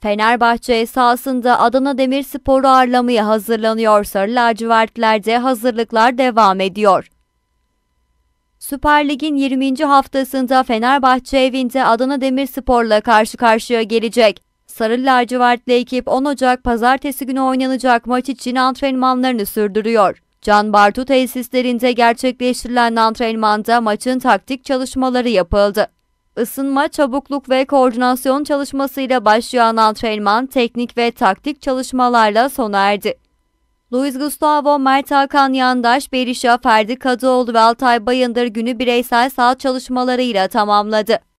Fenerbahçe esasında Adana Demirspor'u ağırlamaya hazırlanıyor. Sarı lacivertlerde hazırlıklar devam ediyor. Süper Lig'in 20. haftasında Fenerbahçe evinde Adana Demirspor'la karşı karşıya gelecek. Sarı lacivertli ekip 10 Ocak pazartesi günü oynanacak maç için antrenmanlarını sürdürüyor. Can Bartu tesislerinde gerçekleştirilen antrenmanda maçın taktik çalışmaları yapıldı. Isınma, çabukluk ve koordinasyon çalışmasıyla başlayan antrenman, teknik ve taktik çalışmalarla sona erdi. Luis Gustavo, Mert Hakan Yandaş, Berisha, Ferdi Kadıoğlu ve Altay Bayındır günü bireysel saat çalışmalarıyla tamamladı.